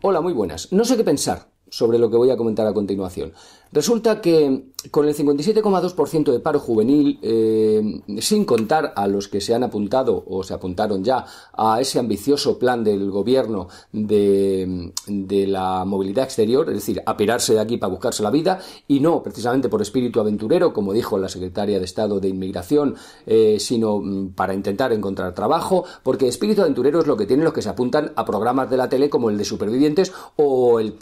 Hola, muy buenas. No sé qué pensar sobre lo que voy a comentar a continuación. Resulta que con el 57,2% de paro juvenil, eh, sin contar a los que se han apuntado o se apuntaron ya a ese ambicioso plan del gobierno de, la movilidad exterior, es decir, apirarse de aquí para buscarse la vida, y no precisamente por espíritu aventurero, como dijo la secretaria de Estado de Inmigración, eh, sino mm, para intentar encontrar trabajo, porque espíritu aventurero es lo que tienen los que se apuntan a programas de la tele como el de Supervivientes o el,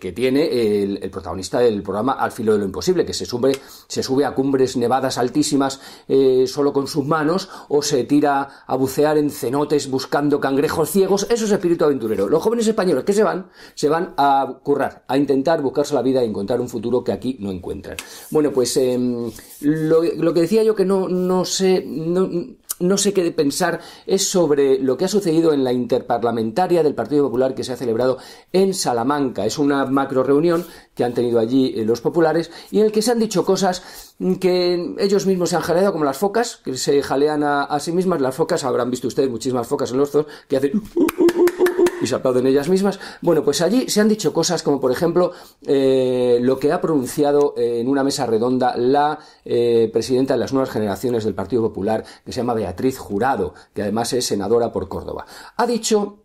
que tiene el, protagonista del programa Al filo de lo imposible, que se, sube, se sube a cumbres nevadas altísimas eh, solo con sus manos o se tira a bucear en cenotes buscando cangrejos ciegos. Eso es espíritu aventurero. Los jóvenes españoles que se van, se van a currar, a intentar buscarse la vida y encontrar un futuro que aquí no encuentran. Bueno, pues em, lo, lo, que decía yo que no, no sé no sé qué de pensar es sobre lo que ha sucedido en la interparlamentaria del Partido Popular que se ha celebrado en Salamanca. Es una macro reunión que han tenido allí eh, los populares y en el que se han dicho cosas que ellos mismos se han jaleado, como las focas, que se jalean a, sí mismas. Las focas, habrán visto ustedes muchísimas focas en los dos. que hacen y se aplauden ellas mismas. Bueno, pues allí se han dicho cosas como, por ejemplo, eh, lo que ha pronunciado eh, en una mesa redonda la eh, presidenta de las nuevas generaciones del Partido Popular, que se llama Beatriz Jurado, que además es senadora por Córdoba. Ha dicho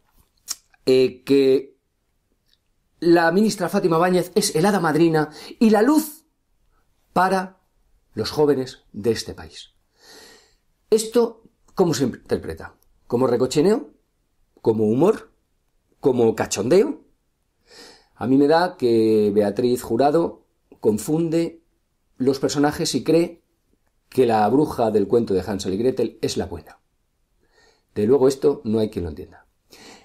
que la ministra Fátima Báñez es el hada madrina y la luz para los jóvenes de este país. Esto, ¿cómo se interpreta? ¿Como recochineo? ¿Como humor? como cachondeo. A mí me da que Beatriz Jurado confunde los personajes y cree que la bruja del cuento de Hansel y Gretel es la buena. De luego esto no hay quien lo entienda.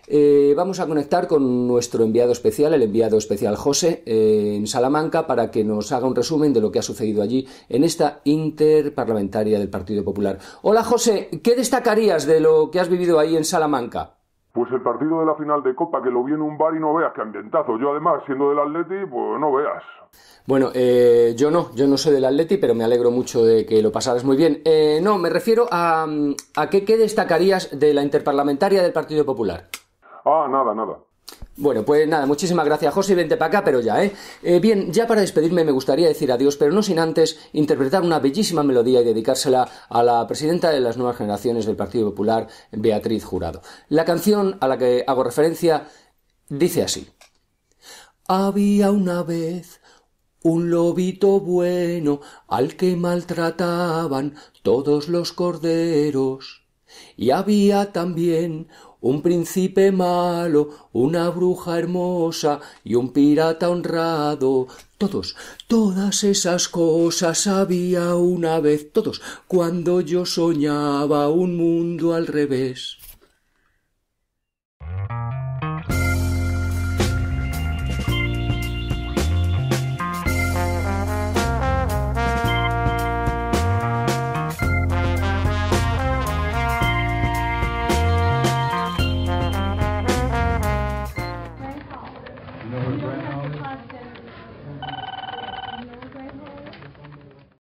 Eh, vamos a conectar con nuestro enviado especial, el enviado especial José, eh, en Salamanca, para que nos haga un resumen de lo que ha sucedido allí en esta interparlamentaria del Partido Popular. Hola José, ¿qué destacarías de lo que has vivido ahí en Salamanca? Pues el partido de la final de Copa, que lo viene un bar y no veas, qué ambientazo. Yo además, siendo del Atleti, pues no veas. Bueno, eh, yo no, yo no soy del Atleti, pero me alegro mucho de que lo pasaras muy bien. Eh, no, me refiero a, a qué, qué destacarías de la interparlamentaria del Partido Popular. Ah, nada, nada. Bueno, pues nada, muchísimas gracias, José, vente para acá, pero ya, ¿eh? ¿eh? Bien, ya para despedirme me gustaría decir adiós, pero no sin antes interpretar una bellísima melodía y dedicársela a la presidenta de las nuevas generaciones del Partido Popular, Beatriz Jurado. La canción a la que hago referencia dice así. Había una vez un lobito bueno al que maltrataban todos los corderos. Y había también un príncipe malo, una bruja hermosa y un pirata honrado. Todos, todas esas cosas había una vez, todos, cuando yo soñaba un mundo al revés.